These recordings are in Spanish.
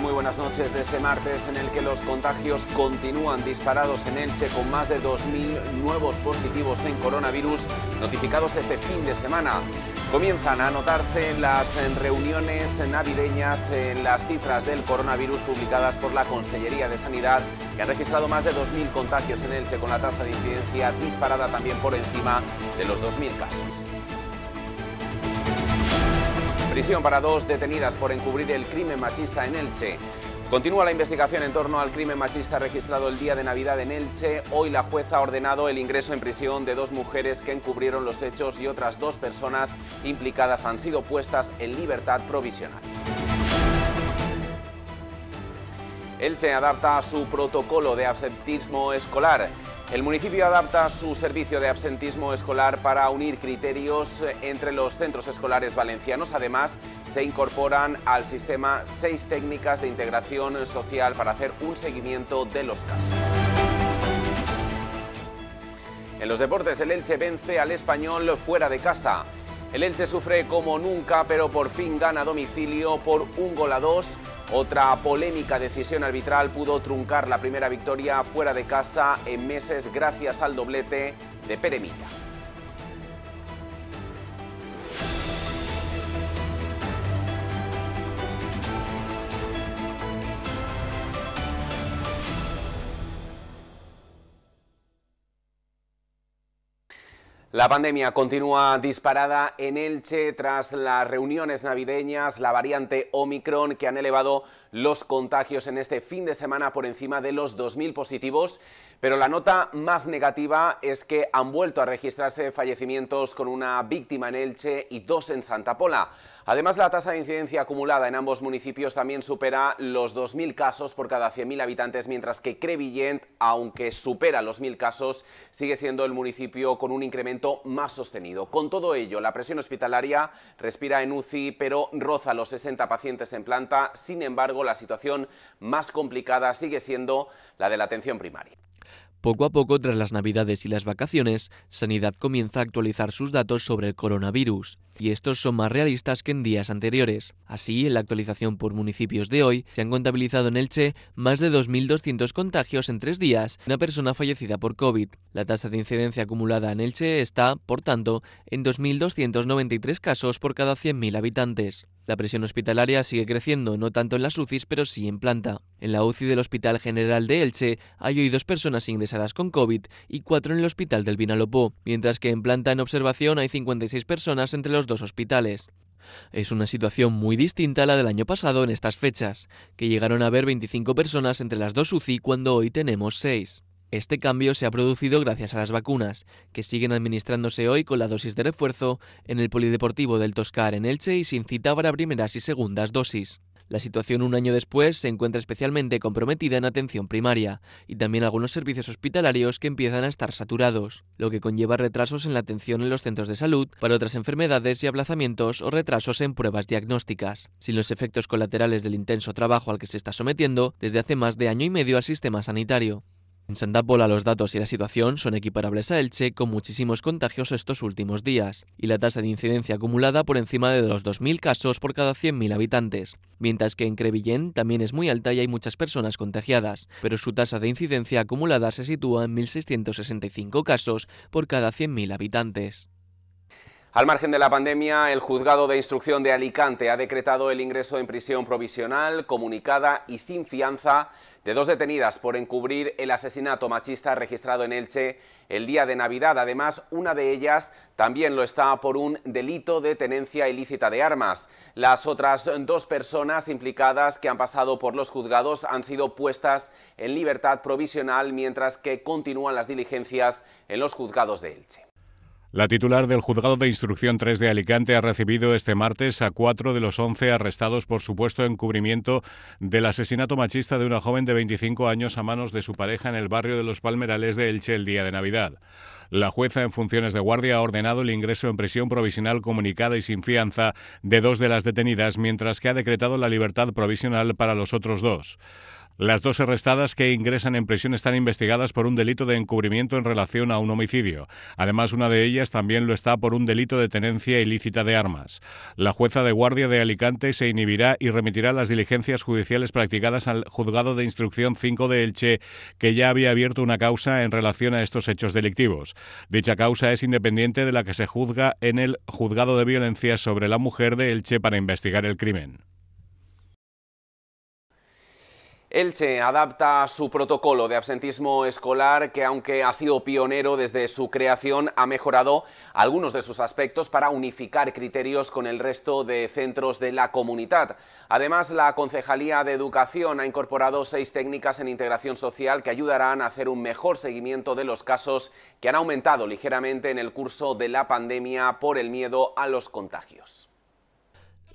Muy buenas noches de este martes en el que los contagios continúan disparados en Elche con más de 2.000 nuevos positivos en coronavirus notificados este fin de semana. Comienzan a notarse las reuniones navideñas en las cifras del coronavirus publicadas por la Consellería de Sanidad que ha registrado más de 2.000 contagios en Elche con la tasa de incidencia disparada también por encima de los 2.000 casos. Prisión para dos detenidas por encubrir el crimen machista en Elche. Continúa la investigación en torno al crimen machista registrado el día de Navidad en Elche. Hoy la jueza ha ordenado el ingreso en prisión de dos mujeres que encubrieron los hechos y otras dos personas implicadas han sido puestas en libertad provisional. Elche adapta su protocolo de absentismo escolar. El municipio adapta su servicio de absentismo escolar para unir criterios entre los centros escolares valencianos. Además, se incorporan al sistema seis técnicas de integración social para hacer un seguimiento de los casos. En los deportes, el Elche vence al español fuera de casa. El Elche sufre como nunca, pero por fin gana domicilio por un gol a dos otra polémica decisión arbitral pudo truncar la primera victoria fuera de casa en meses gracias al doblete de Peremita. La pandemia continúa disparada en Elche tras las reuniones navideñas, la variante Omicron que han elevado los contagios en este fin de semana por encima de los 2.000 positivos, pero la nota más negativa es que han vuelto a registrarse fallecimientos con una víctima en Elche y dos en Santa Pola. Además, la tasa de incidencia acumulada en ambos municipios también supera los 2.000 casos por cada 100.000 habitantes, mientras que Crevillent, aunque supera los 1.000 casos, sigue siendo el municipio con un incremento más sostenido. Con todo ello, la presión hospitalaria respira en UCI, pero roza los 60 pacientes en planta. Sin embargo, la situación más complicada sigue siendo la de la atención primaria. Poco a poco, tras las navidades y las vacaciones, Sanidad comienza a actualizar sus datos sobre el coronavirus, y estos son más realistas que en días anteriores. Así, en la actualización por municipios de hoy, se han contabilizado en Elche más de 2.200 contagios en tres días, una persona fallecida por COVID. La tasa de incidencia acumulada en Elche está, por tanto, en 2.293 casos por cada 100.000 habitantes. La presión hospitalaria sigue creciendo, no tanto en las UCIs, pero sí en planta. En la UCI del Hospital General de Elche hay hoy dos personas ingresadas con COVID y cuatro en el hospital del Vinalopó, mientras que en planta en observación hay 56 personas entre los dos hospitales. Es una situación muy distinta a la del año pasado en estas fechas, que llegaron a haber 25 personas entre las dos UCI cuando hoy tenemos seis. Este cambio se ha producido gracias a las vacunas, que siguen administrándose hoy con la dosis de refuerzo en el Polideportivo del Toscar en Elche y sin cita para primeras y segundas dosis. La situación un año después se encuentra especialmente comprometida en atención primaria y también algunos servicios hospitalarios que empiezan a estar saturados, lo que conlleva retrasos en la atención en los centros de salud para otras enfermedades y aplazamientos o retrasos en pruebas diagnósticas. Sin los efectos colaterales del intenso trabajo al que se está sometiendo desde hace más de año y medio al sistema sanitario. En Pola los datos y la situación son equiparables a Elche con muchísimos contagios estos últimos días y la tasa de incidencia acumulada por encima de los 2.000 casos por cada 100.000 habitantes, mientras que en Crevillén también es muy alta y hay muchas personas contagiadas, pero su tasa de incidencia acumulada se sitúa en 1.665 casos por cada 100.000 habitantes. Al margen de la pandemia, el juzgado de instrucción de Alicante ha decretado el ingreso en prisión provisional, comunicada y sin fianza de dos detenidas por encubrir el asesinato machista registrado en Elche el día de Navidad. Además, una de ellas también lo está por un delito de tenencia ilícita de armas. Las otras dos personas implicadas que han pasado por los juzgados han sido puestas en libertad provisional mientras que continúan las diligencias en los juzgados de Elche. La titular del Juzgado de Instrucción 3 de Alicante ha recibido este martes a cuatro de los once arrestados por supuesto encubrimiento del asesinato machista de una joven de 25 años a manos de su pareja en el barrio de Los Palmerales de Elche el día de Navidad. La jueza en funciones de guardia ha ordenado el ingreso en prisión provisional comunicada y sin fianza de dos de las detenidas, mientras que ha decretado la libertad provisional para los otros dos. Las dos arrestadas que ingresan en prisión están investigadas por un delito de encubrimiento en relación a un homicidio. Además, una de ellas también lo está por un delito de tenencia ilícita de armas. La jueza de guardia de Alicante se inhibirá y remitirá las diligencias judiciales practicadas al juzgado de instrucción 5 de Elche, que ya había abierto una causa en relación a estos hechos delictivos. Dicha causa es independiente de la que se juzga en el juzgado de violencia sobre la mujer de Elche para investigar el crimen. Elche adapta su protocolo de absentismo escolar que, aunque ha sido pionero desde su creación, ha mejorado algunos de sus aspectos para unificar criterios con el resto de centros de la comunidad. Además, la Concejalía de Educación ha incorporado seis técnicas en integración social que ayudarán a hacer un mejor seguimiento de los casos que han aumentado ligeramente en el curso de la pandemia por el miedo a los contagios.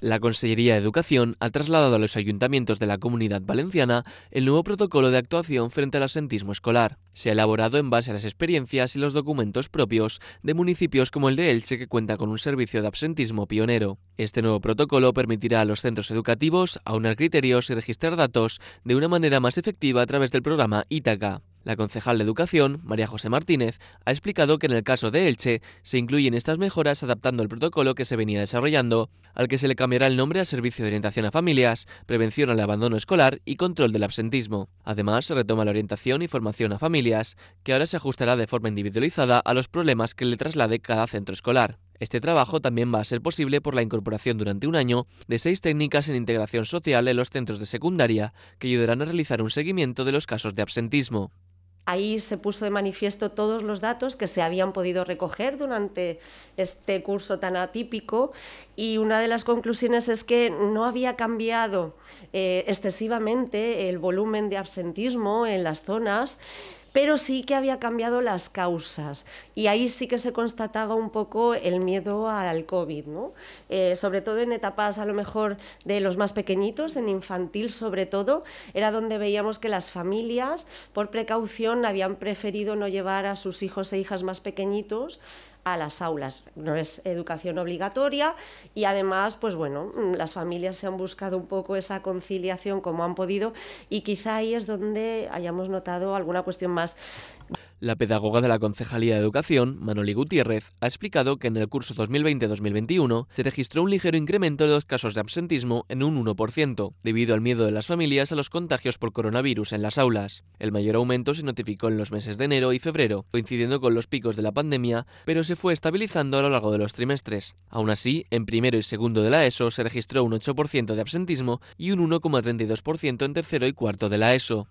La Consellería de Educación ha trasladado a los ayuntamientos de la Comunidad Valenciana el nuevo protocolo de actuación frente al absentismo escolar. Se ha elaborado en base a las experiencias y los documentos propios de municipios como el de Elche, que cuenta con un servicio de absentismo pionero. Este nuevo protocolo permitirá a los centros educativos aunar criterios y registrar datos de una manera más efectiva a través del programa Ítaca. La concejal de Educación, María José Martínez, ha explicado que en el caso de Elche se incluyen estas mejoras adaptando el protocolo que se venía desarrollando, al que se le cambiará el nombre al Servicio de Orientación a Familias, Prevención al Abandono Escolar y Control del Absentismo. Además, se retoma la orientación y formación a familias, que ahora se ajustará de forma individualizada a los problemas que le traslade cada centro escolar. Este trabajo también va a ser posible por la incorporación durante un año de seis técnicas en integración social en los centros de secundaria, que ayudarán a realizar un seguimiento de los casos de absentismo. Ahí se puso de manifiesto todos los datos que se habían podido recoger durante este curso tan atípico y una de las conclusiones es que no había cambiado eh, excesivamente el volumen de absentismo en las zonas pero sí que había cambiado las causas y ahí sí que se constataba un poco el miedo al COVID, eh, sobre todo en etapas a lo mejor de los más pequeñitos, en infantil sobre todo, era donde veíamos que las familias por precaución habían preferido no llevar a sus hijos e hijas más pequeñitos a las aulas. No es educación obligatoria y además, pues bueno, mm, las familias se han buscado un poco esa conciliación como han podido y quizá ahí es donde hayamos notado alguna cuestión más. La pedagoga de la Concejalía de Educación, Manoli Gutiérrez, ha explicado que en el curso 2020-2021 se registró un ligero incremento de los casos de absentismo en un 1%, debido al miedo de las familias a los contagios por coronavirus en las aulas. El mayor aumento se notificó en los meses de enero y febrero, coincidiendo con los picos de la pandemia, pero se fue estabilizando a lo largo de los trimestres. Aún así, en primero y segundo de la ESO se registró un 8% de absentismo y un 1,32% en tercero y cuarto de la ESO.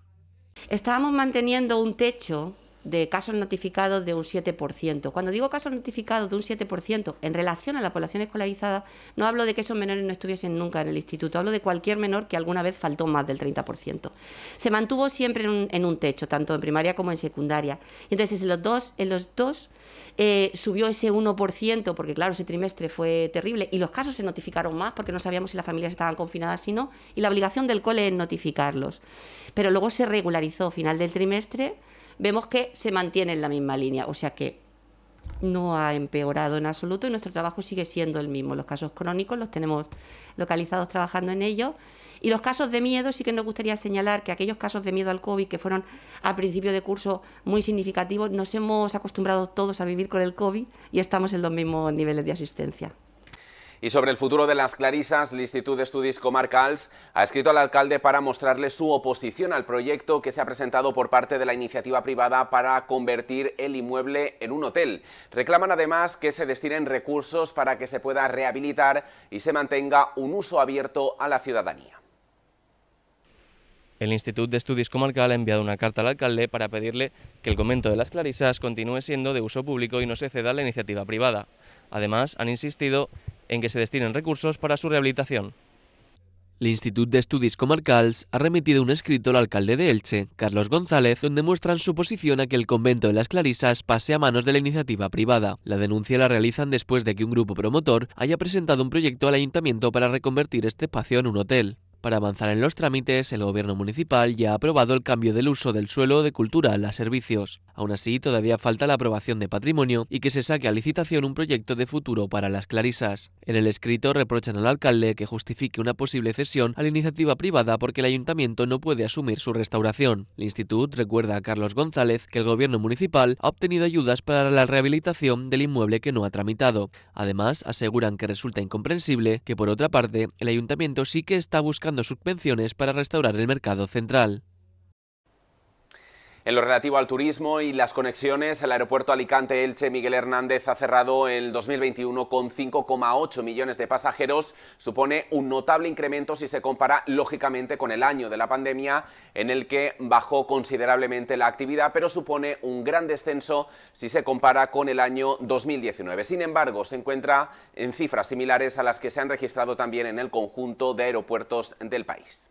Estábamos manteniendo un techo de casos notificados de un 7%. Cuando digo casos notificados de un 7% en relación a la población escolarizada, no hablo de que esos menores no estuviesen nunca en el instituto, hablo de cualquier menor que alguna vez faltó más del 30%. Se mantuvo siempre en un, techo, tanto en primaria como en secundaria. entonces en los dos, en los dos eh, subió ese 1%, porque claro, ese trimestre fue terrible, y los casos se notificaron más porque no sabíamos si las familias estaban confinadas o no, y la obligación del cole es notificarlos. Pero luego se regularizó final del trimestre vemos que se mantiene en la misma línea. O sea que no ha empeorado en absoluto y nuestro trabajo sigue siendo el mismo. Los casos crónicos los tenemos localizados trabajando en ellos. Y los casos de miedo, sí que nos gustaría señalar que aquellos casos de miedo al COVID que fueron a principio de curso muy significativos, nos hemos acostumbrado todos a vivir con el COVID y estamos en los mismos niveles de asistencia. Y sobre el futuro de las Clarisas, el Instituto de Estudios Comarcals ha escrito al alcalde para mostrarle su oposición al proyecto que se ha presentado por parte de la iniciativa privada para convertir el inmueble en un hotel. Reclaman además que se destinen recursos para que se pueda rehabilitar y se mantenga un uso abierto a la ciudadanía. El Instituto de Estudios Comarcal ha enviado una carta al alcalde para pedirle que el convento de las Clarisas continúe siendo de uso público y no se ceda a la iniciativa privada. Además, han insistido en que se destinen recursos para su rehabilitación. El Instituto de Estudios Comarcals ha remitido un escrito al alcalde de Elche, Carlos González, donde muestran su posición a que el convento de las Clarisas pase a manos de la iniciativa privada. La denuncia la realizan después de que un grupo promotor haya presentado un proyecto al ayuntamiento para reconvertir este espacio en un hotel. Para avanzar en los trámites, el gobierno municipal ya ha aprobado el cambio del uso del suelo de cultura a servicios. Aún así, todavía falta la aprobación de patrimonio y que se saque a licitación un proyecto de futuro para las clarisas. En el escrito reprochan al alcalde que justifique una posible cesión a la iniciativa privada porque el ayuntamiento no puede asumir su restauración. El instituto recuerda a Carlos González que el gobierno municipal ha obtenido ayudas para la rehabilitación del inmueble que no ha tramitado. Además, aseguran que resulta incomprensible que, por otra parte, el ayuntamiento sí que está buscando subvenciones para restaurar el mercado central. En lo relativo al turismo y las conexiones, el aeropuerto Alicante-Elche Miguel Hernández ha cerrado el 2021 con 5,8 millones de pasajeros. Supone un notable incremento si se compara lógicamente con el año de la pandemia en el que bajó considerablemente la actividad, pero supone un gran descenso si se compara con el año 2019. Sin embargo, se encuentra en cifras similares a las que se han registrado también en el conjunto de aeropuertos del país.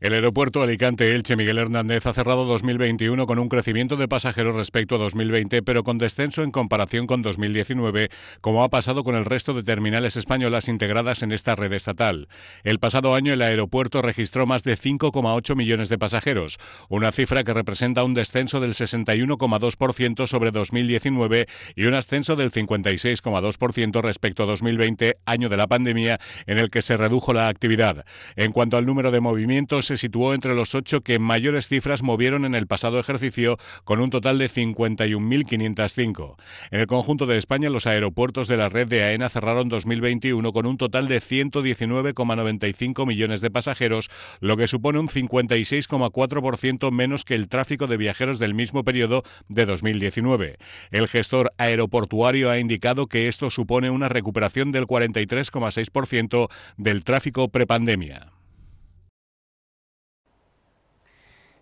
El aeropuerto Alicante-Elche Miguel Hernández ha cerrado 2021 con un crecimiento de pasajeros respecto a 2020, pero con descenso en comparación con 2019, como ha pasado con el resto de terminales españolas integradas en esta red estatal. El pasado año el aeropuerto registró más de 5,8 millones de pasajeros, una cifra que representa un descenso del 61,2% sobre 2019 y un ascenso del 56,2% respecto a 2020, año de la pandemia, en el que se redujo la actividad. En cuanto al número de movimientos, se situó entre los ocho que mayores cifras movieron en el pasado ejercicio, con un total de 51.505. En el conjunto de España, los aeropuertos de la red de AENA cerraron 2021 con un total de 119,95 millones de pasajeros, lo que supone un 56,4% menos que el tráfico de viajeros del mismo periodo de 2019. El gestor aeroportuario ha indicado que esto supone una recuperación del 43,6% del tráfico prepandemia.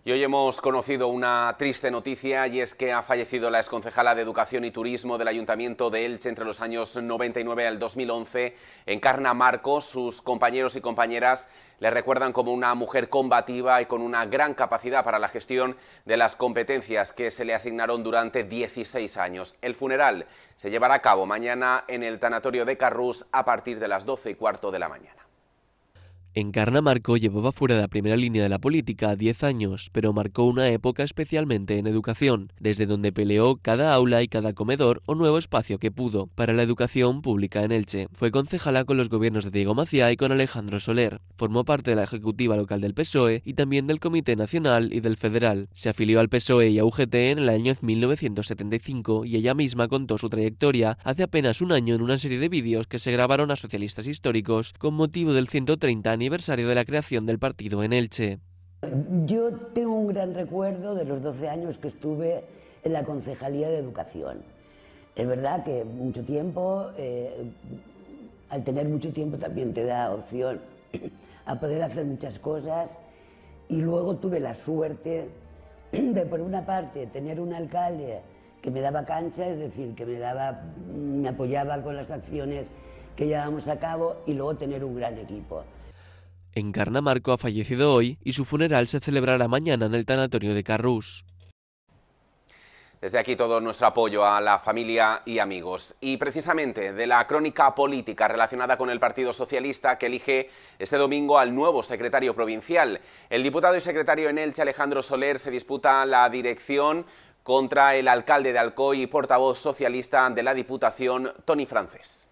Y hoy hemos conocido una triste noticia y es que ha fallecido la exconcejala de Educación y Turismo del Ayuntamiento de Elche entre los años 99 al 2011. Encarna Marcos, sus compañeros y compañeras le recuerdan como una mujer combativa y con una gran capacidad para la gestión de las competencias que se le asignaron durante 16 años. El funeral se llevará a cabo mañana en el tanatorio de Carrús a partir de las 12 y cuarto de la mañana. Encarna Marco llevaba fuera de la primera línea de la política 10 años, pero marcó una época especialmente en educación, desde donde peleó cada aula y cada comedor o nuevo espacio que pudo para la educación pública en Elche. Fue concejala con los gobiernos de Diego Maciá y con Alejandro Soler. Formó parte de la ejecutiva local del PSOE y también del Comité Nacional y del Federal. Se afilió al PSOE y a UGT en el año 1975 y ella misma contó su trayectoria hace apenas un año en una serie de vídeos que se grabaron a socialistas históricos con motivo del 130 aniversario aniversario de la creación del partido en Elche. Yo tengo un gran recuerdo de los 12 años que estuve en la Concejalía de Educación. Es verdad que mucho tiempo, eh, al tener mucho tiempo también te da opción a poder hacer muchas cosas y luego tuve la suerte de, por una parte, tener un alcalde que me daba cancha, es decir, que me, daba, me apoyaba con las acciones que llevábamos a cabo y luego tener un gran equipo. Encarna Marco ha fallecido hoy y su funeral se celebrará mañana en el tanatorio de Carrús. Desde aquí todo nuestro apoyo a la familia y amigos. Y precisamente de la crónica política relacionada con el Partido Socialista que elige este domingo al nuevo secretario provincial. El diputado y secretario en Elche, Alejandro Soler, se disputa la dirección contra el alcalde de Alcoy y portavoz socialista de la Diputación, Tony Frances.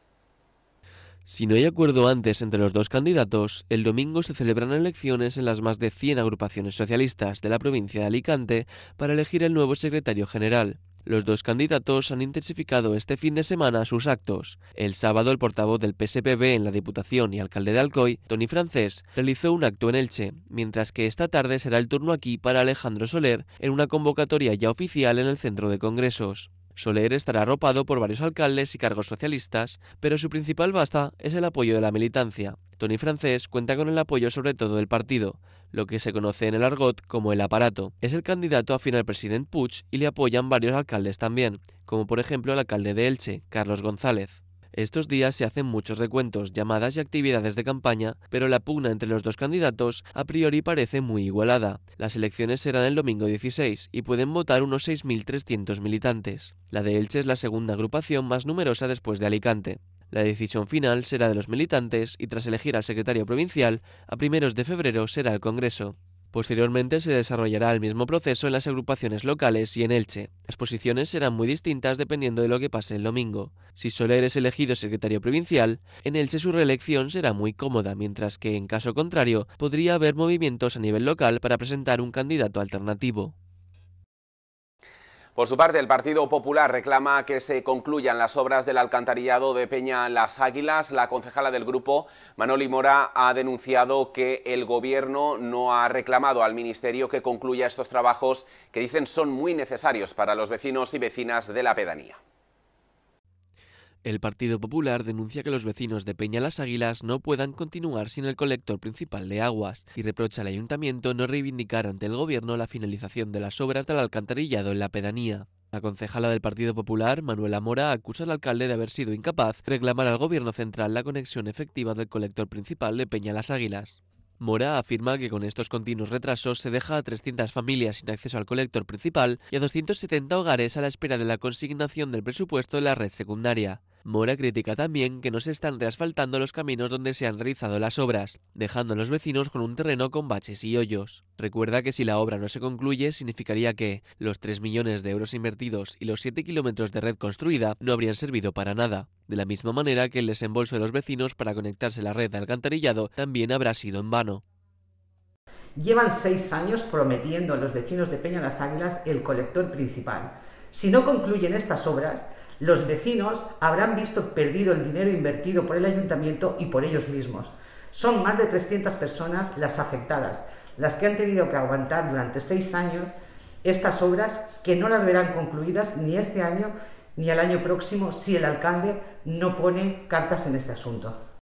Si no hay acuerdo antes entre los dos candidatos, el domingo se celebran elecciones en las más de 100 agrupaciones socialistas de la provincia de Alicante para elegir el nuevo secretario general. Los dos candidatos han intensificado este fin de semana sus actos. El sábado, el portavoz del PSPB en la Diputación y alcalde de Alcoy, Tony Francés, realizó un acto en Elche, mientras que esta tarde será el turno aquí para Alejandro Soler en una convocatoria ya oficial en el Centro de Congresos. Soler estará arropado por varios alcaldes y cargos socialistas, pero su principal basta es el apoyo de la militancia. Tony Francés cuenta con el apoyo sobre todo del partido, lo que se conoce en el argot como el aparato. Es el candidato a final presidente Puig y le apoyan varios alcaldes también, como por ejemplo el alcalde de Elche, Carlos González. Estos días se hacen muchos recuentos, llamadas y actividades de campaña, pero la pugna entre los dos candidatos a priori parece muy igualada. Las elecciones serán el domingo 16 y pueden votar unos 6.300 militantes. La de Elche es la segunda agrupación más numerosa después de Alicante. La decisión final será de los militantes y tras elegir al secretario provincial, a primeros de febrero será el Congreso. Posteriormente se desarrollará el mismo proceso en las agrupaciones locales y en Elche. Las posiciones serán muy distintas dependiendo de lo que pase el domingo. Si Soler es elegido secretario provincial, en Elche su reelección será muy cómoda, mientras que en caso contrario podría haber movimientos a nivel local para presentar un candidato alternativo. Por su parte, el Partido Popular reclama que se concluyan las obras del alcantarillado de Peña Las Águilas. La concejala del grupo, Manoli Mora, ha denunciado que el Gobierno no ha reclamado al Ministerio que concluya estos trabajos que dicen son muy necesarios para los vecinos y vecinas de la pedanía. El Partido Popular denuncia que los vecinos de Peña Las Águilas no puedan continuar sin el colector principal de aguas y reprocha al ayuntamiento no reivindicar ante el gobierno la finalización de las obras del alcantarillado en la pedanía. La concejala del Partido Popular, Manuela Mora, acusa al alcalde de haber sido incapaz de reclamar al gobierno central la conexión efectiva del colector principal de Peña Las Águilas. Mora afirma que con estos continuos retrasos se deja a 300 familias sin acceso al colector principal y a 270 hogares a la espera de la consignación del presupuesto de la red secundaria. Mora critica también que no se están reasfaltando los caminos donde se han realizado las obras, dejando a los vecinos con un terreno con baches y hoyos. Recuerda que si la obra no se concluye, significaría que los 3 millones de euros invertidos y los 7 kilómetros de red construida no habrían servido para nada. De la misma manera que el desembolso de los vecinos para conectarse la red de alcantarillado también habrá sido en vano. Llevan seis años prometiendo a los vecinos de Peña Las Águilas el colector principal. Si no concluyen estas obras, los vecinos habrán visto perdido el dinero invertido por el ayuntamiento y por ellos mismos. Son más de 300 personas las afectadas, las que han tenido que aguantar durante seis años estas obras que no las verán concluidas ni este año ni el año próximo si el alcalde no pone cartas en este asunto.